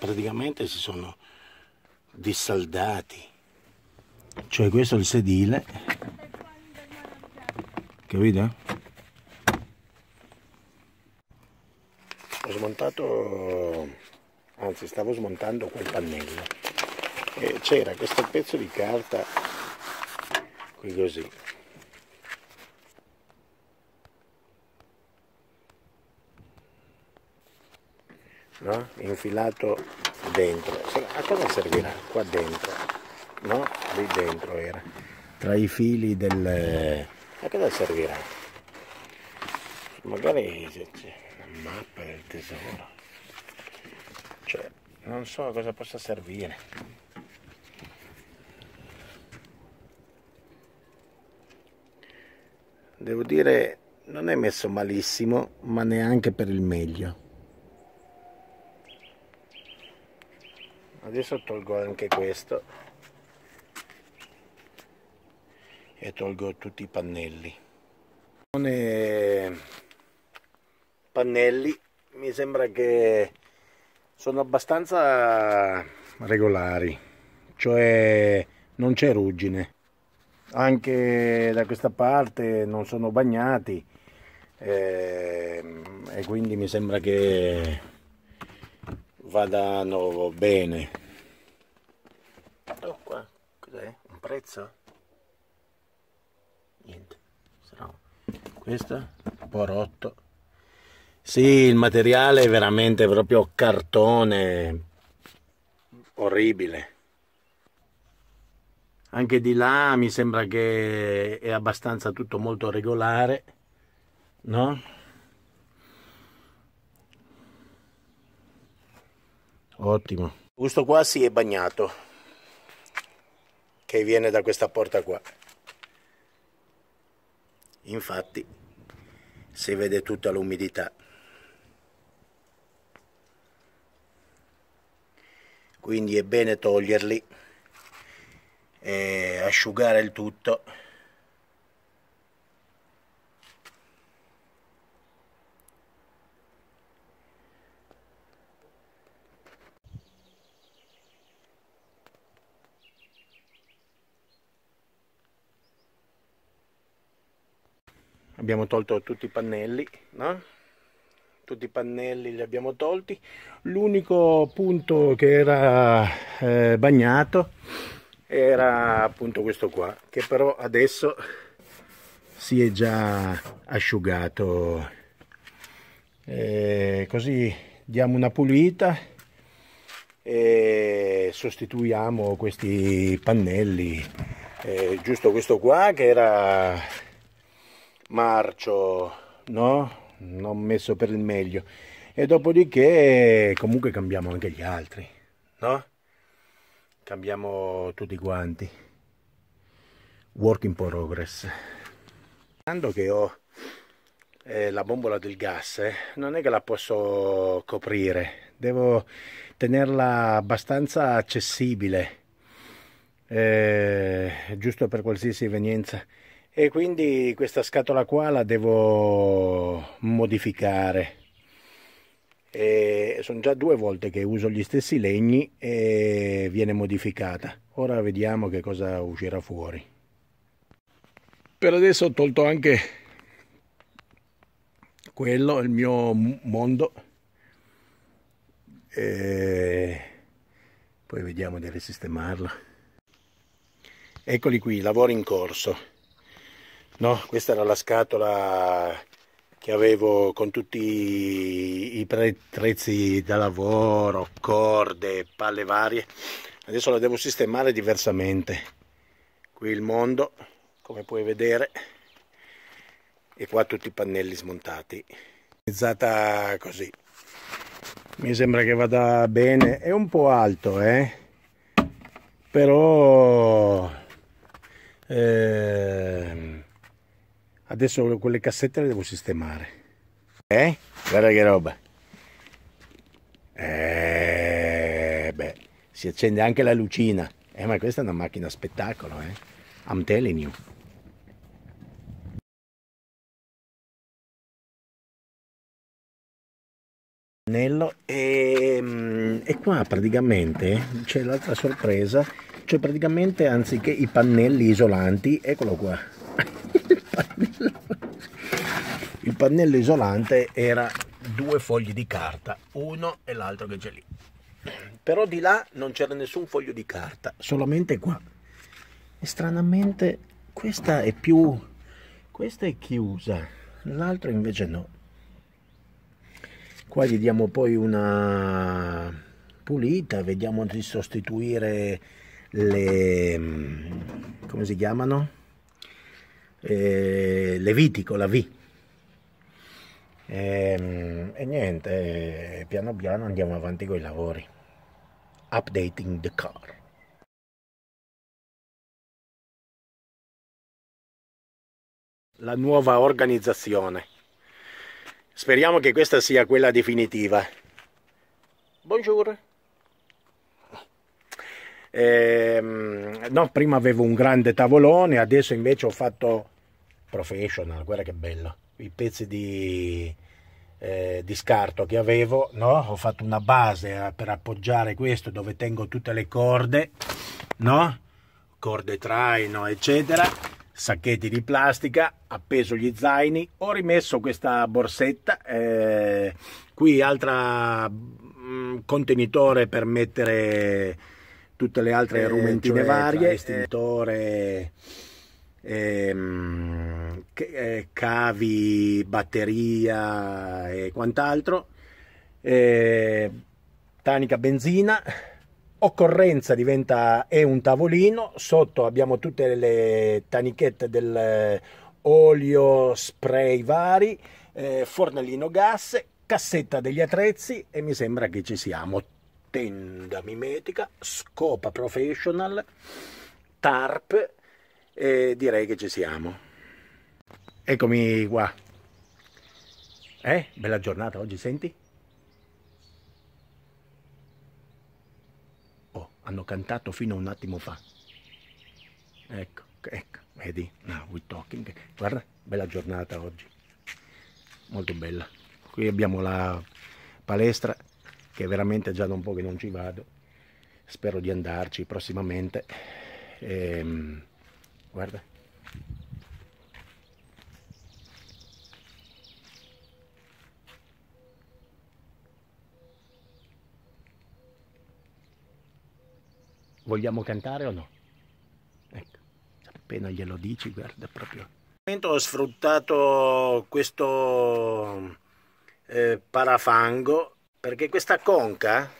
praticamente si sono dissaldati cioè questo è il sedile capite? ho smontato anzi stavo smontando quel pannello e c'era questo pezzo di carta qui così no? infilato dentro. A cosa servirà? Qua dentro, no? Lì dentro era. Tra i fili del... A cosa servirà? Magari c'è una mappa del tesoro. Cioè, non so a cosa possa servire. Devo dire, non è messo malissimo, ma neanche per il meglio. adesso tolgo anche questo e tolgo tutti i pannelli pannelli mi sembra che sono abbastanza regolari cioè non c'è ruggine anche da questa parte non sono bagnati ehm, e quindi mi sembra che vada nuovo bene. Oh qua, cos'è? Un prezzo? Niente, sarà questa, un po' rotto. Sì, il materiale è veramente proprio cartone orribile. Anche di là mi sembra che è abbastanza tutto molto regolare, no? Ottimo. Questo qua si è bagnato, che viene da questa porta qua. Infatti si vede tutta l'umidità. Quindi è bene toglierli e asciugare il tutto abbiamo tolto tutti i pannelli no? tutti i pannelli li abbiamo tolti l'unico punto che era eh, bagnato era appunto questo qua che però adesso si è già asciugato e eh, così diamo una pulita e sostituiamo questi pannelli e eh, giusto questo qua che era marcio, no? Non messo per il meglio. E dopodiché comunque cambiamo anche gli altri, no? Cambiamo tutti quanti. Work in progress. Tanto che ho eh, la bombola del gas, eh, non è che la posso coprire, devo tenerla abbastanza accessibile, eh, giusto per qualsiasi evenienza e quindi questa scatola qua la devo modificare e sono già due volte che uso gli stessi legni e viene modificata ora vediamo che cosa uscirà fuori per adesso ho tolto anche quello il mio mondo e poi vediamo di risistemarla eccoli qui lavori in corso No, questa era la scatola che avevo con tutti i prezzi da lavoro, corde, palle varie. Adesso la devo sistemare diversamente. Qui il mondo, come puoi vedere, e qua tutti i pannelli smontati. Organizzata così. Mi sembra che vada bene. È un po' alto, eh? Però... Ehm Adesso quelle cassette le devo sistemare. Eh? Guarda che roba. Eh, beh, si accende anche la lucina. Eh, ma questa è una macchina spettacolo, eh. I'm telling you. E, ehm, e, qua praticamente c'è l'altra sorpresa cioè praticamente anziché i pannelli isolanti eccolo qua il pannello isolante era due fogli di carta uno e l'altro che c'è lì però di là non c'era nessun foglio di carta solamente qua e stranamente questa è più questa è chiusa l'altro invece no qua gli diamo poi una pulita vediamo di sostituire le mm, come si chiamano eh, Levitico, la V. E, ehm, e, niente, eh, piano piano andiamo avanti con i lavori. Updating the car. La nuova organizzazione. Speriamo che questa sia quella definitiva. Buongiorno. Ehm, no, prima avevo un grande tavolone, adesso invece ho fatto professional, guarda che bello, i pezzi di, eh, di scarto che avevo, no? ho fatto una base eh, per appoggiare questo dove tengo tutte le corde, no? corde traino eccetera, sacchetti di plastica, appeso gli zaini, ho rimesso questa borsetta, eh, qui altra mh, mm, contenitore per mettere tutte le altre eh, rumentine cioè, varie, eh, estintore, ehm, eh, cavi, batteria e quant'altro, eh, tanica benzina, occorrenza diventa è un tavolino, sotto abbiamo tutte le tanichette del olio, spray vari, eh, fornellino gas, cassetta degli attrezzi e mi sembra che ci siamo tenda mimetica, scopa professional, tarp e direi che ci siamo. Eccomi qua. Eh, bella giornata oggi, senti? Oh, hanno cantato fino a un attimo fa. Ecco, ecco, vedi? Now we talking. Guarda, bella giornata oggi. Molto bella. Qui abbiamo la palestra che veramente già da un po' che non ci vado, spero di andarci prossimamente. E, ehm, guarda. Vogliamo cantare o no? Ecco, appena glielo dici, guarda proprio. Ho sfruttato questo eh, parafango perché questa conca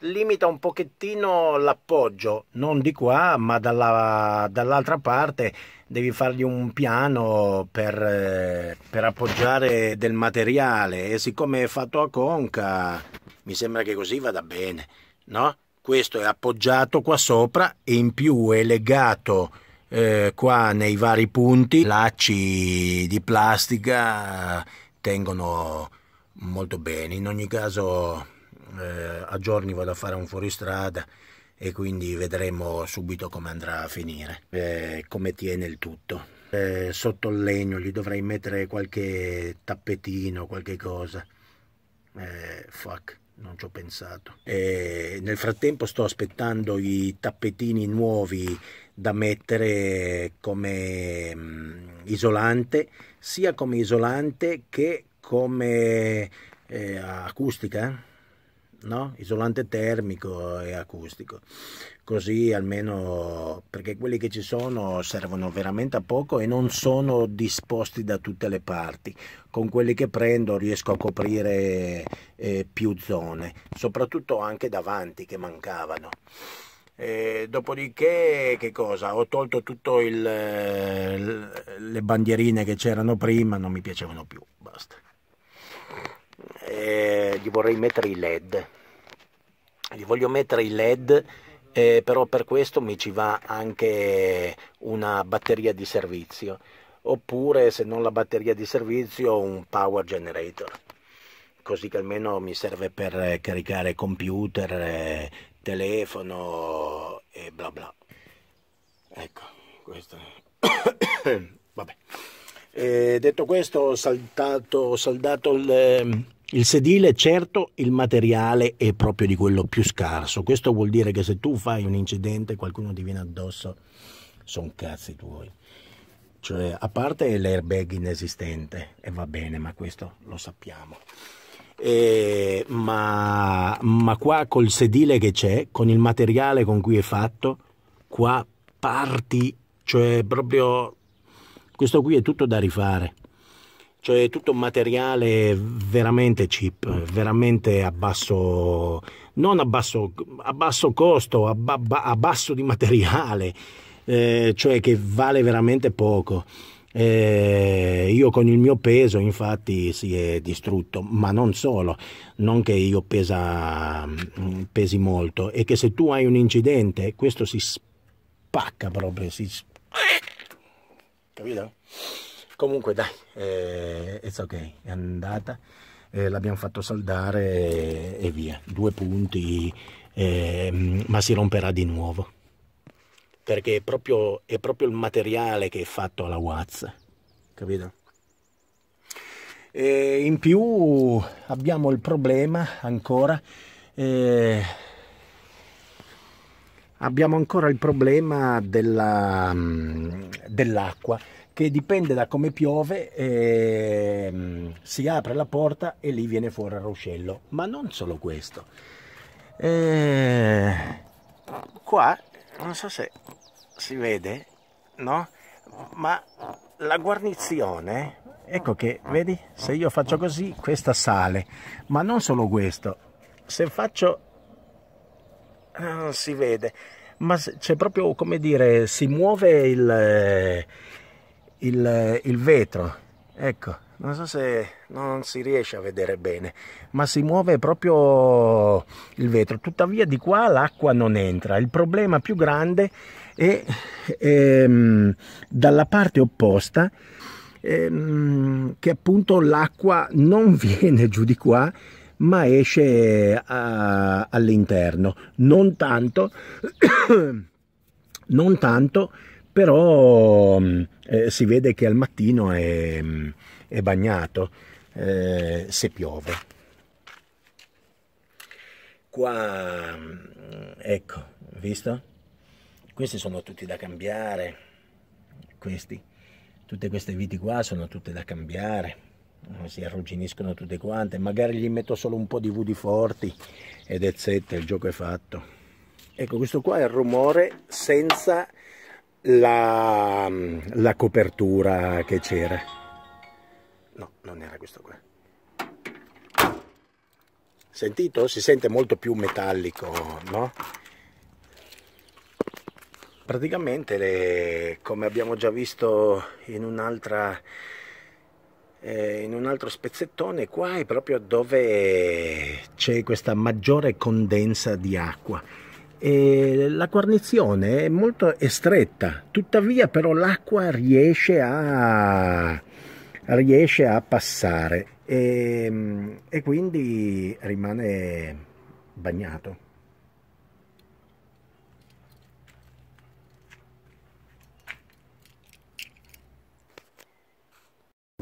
limita un pochettino l'appoggio, non di qua, ma dalla, dall'altra parte devi fargli un piano per, eh, per, appoggiare del materiale e siccome è fatto a conca mi sembra che così vada bene, no? Questo è appoggiato qua sopra e in più è legato eh, qua nei vari punti, lacci di plastica tengono molto bene. In ogni caso eh, a giorni vado a fare un fuoristrada e quindi vedremo subito come andrà a finire, eh, come tiene il tutto. Eh, sotto il legno gli dovrei mettere qualche tappetino, qualche cosa. Eh, fuck, non ci ho pensato. nel frattempo sto aspettando i tappetini nuovi da mettere come mm, isolante, sia come isolante che come eh, acustica, eh? no? isolante termico e acustico, così almeno perché quelli che ci sono servono veramente a poco e non sono disposti da tutte le parti, con quelli che prendo riesco a coprire eh, più zone, soprattutto anche davanti che mancavano. E dopodiché, che cosa? Ho tolto tutte eh, le bandierine che c'erano prima, non mi piacevano più, basta eh, gli vorrei mettere i led gli voglio mettere i led eh, però per questo mi ci va anche una batteria di servizio oppure se non la batteria di servizio un power generator così che almeno mi serve per eh, caricare computer eh, telefono e bla bla ecco questo vabbè eh, detto questo, ho, saltato, ho saldato il, ehm, il, sedile, certo il materiale è proprio di quello più scarso. Questo vuol dire che se tu fai un incidente, qualcuno ti viene addosso, sono cazzi tuoi. Cioè, a parte l'airbag inesistente, e va bene, ma questo lo sappiamo. Eh, ma, ma, qua col sedile che c'è, con il materiale con cui è fatto, qua parti, cioè proprio questo qui è tutto da rifare. Cioè è tutto materiale veramente cheap, mm. veramente a basso, non a basso, a basso costo, a, ba, a, basso di materiale, eh, cioè che vale veramente poco. Eh, io con il mio peso infatti si è distrutto, ma non solo, non che io pesa, pesi molto, e che se tu hai un incidente questo si spacca proprio, si spacca capito? Comunque dai, eh, it's ok, è andata, eh, l'abbiamo fatto saldare e via, due punti, eh, ma si romperà di nuovo, perché è proprio, è proprio il materiale che è fatto alla Watts, capito? E in più abbiamo il problema ancora eh, abbiamo ancora il problema della, mm, dell'acqua che dipende da come piove, eh, si apre la porta e lì viene fuori il ruscello. Ma non solo questo. Eh, qua, non so se si vede, no? Ma la guarnizione, ecco che, vedi, se io faccio così, questa sale. Ma non solo questo, se faccio non ah, si vede, ma c'è proprio come dire, si muove il, eh, il, eh, il vetro, ecco, non so se non si riesce a vedere bene, ma si muove proprio il vetro. Tuttavia di qua l'acqua non entra. Il problema più grande è, è ehm, dalla parte opposta è, ehm, che appunto l'acqua non viene giù di qua ma esce a, eh, all'interno. Non tanto, non tanto però mm, eh, si vede che al mattino è, mm, è bagnato eh, se piove. Qua, mm, ecco, visto? Questi sono tutti da cambiare, questi. Tutte queste viti qua sono tutte da cambiare. Mm, si arrugginiscono tutte quante, magari gli metto solo un po' di vudi forti ed eccetera, il gioco è fatto. Ecco, questo qua è il rumore senza la, mm, la copertura che c'era. No, non era questo qua. Sentito? Si sente molto più metallico, no? Praticamente, le, come abbiamo già visto in un'altra eh, in un altro spezzettone qua è proprio dove c'è questa maggiore condensa di acqua. E la guarnizione è molto è stretta, tuttavia però l'acqua riesce a, riesce a passare e, ehm, e quindi rimane bagnato.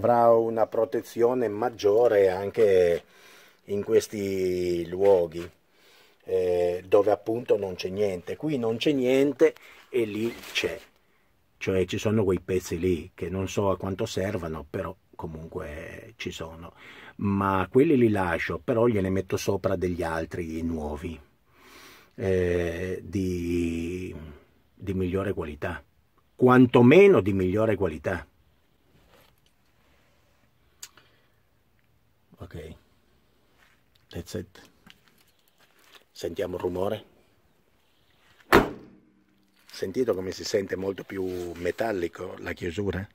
avrà una protezione maggiore anche in questi luoghi eh, dove appunto non c'è niente. Qui non c'è niente e lì c'è. Cioè ci sono quei pezzi lì che non so a quanto servano, però comunque ci sono. Ma quelli li lascio, però gliene metto sopra degli altri nuovi eh, di, di migliore qualità, quantomeno di migliore qualità. ok that's it sentiamo il rumore sentito come si sente molto più metallico la chiusura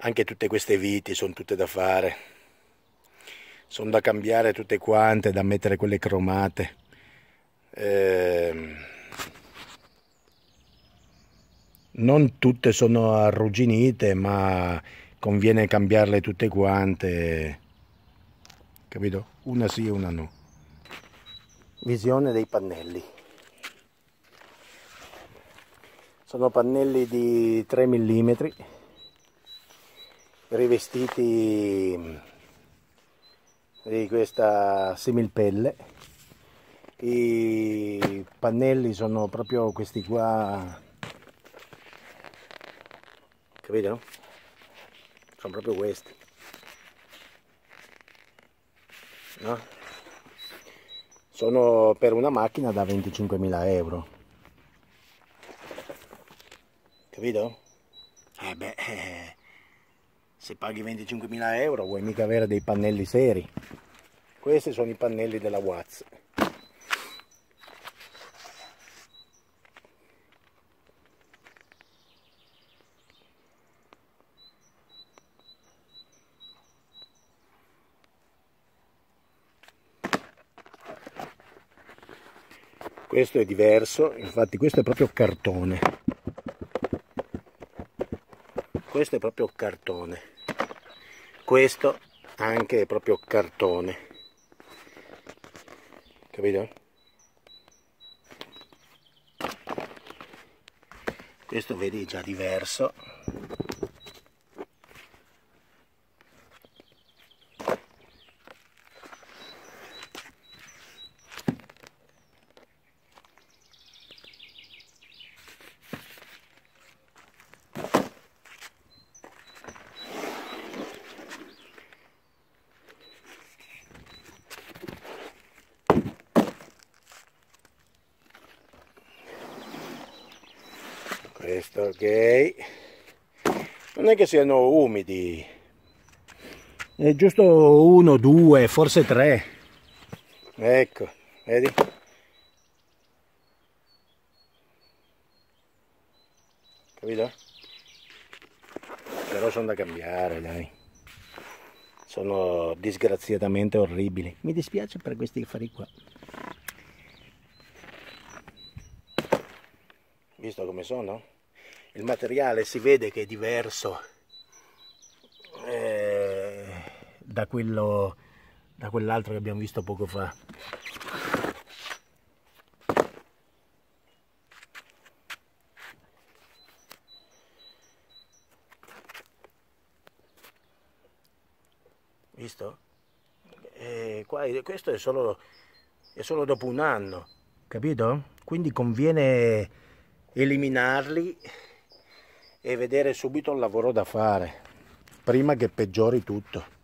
anche tutte queste viti sono tutte da fare sono da cambiare tutte quante da mettere quelle cromate ehm non tutte sono arrugginite, ma conviene cambiarle tutte quante, capito? Una sì e una no. Visione dei pannelli. Sono pannelli di 3 mm, rivestiti di questa similpelle. I pannelli sono proprio questi qua capito? sono proprio questi no? sono per una macchina da 25.000 euro capito? eh beh eh, eh. se paghi 25.000 euro vuoi mica avere dei pannelli seri questi sono i pannelli della Watts questo è diverso infatti questo è proprio cartone questo è proprio cartone questo anche è proprio cartone capito? questo vedi è già diverso questo ok non è che siano umidi è giusto uno due forse tre ecco vedi capito però sono da cambiare dai sono disgraziatamente orribili mi dispiace per questi affari qua visto come sono? il materiale si vede che è diverso eh, da quello da quell'altro che abbiamo visto poco fa visto? Eh, qua, questo è solo, è solo dopo un anno capito? quindi conviene eliminarli e vedere subito il lavoro da fare, prima che peggiori tutto.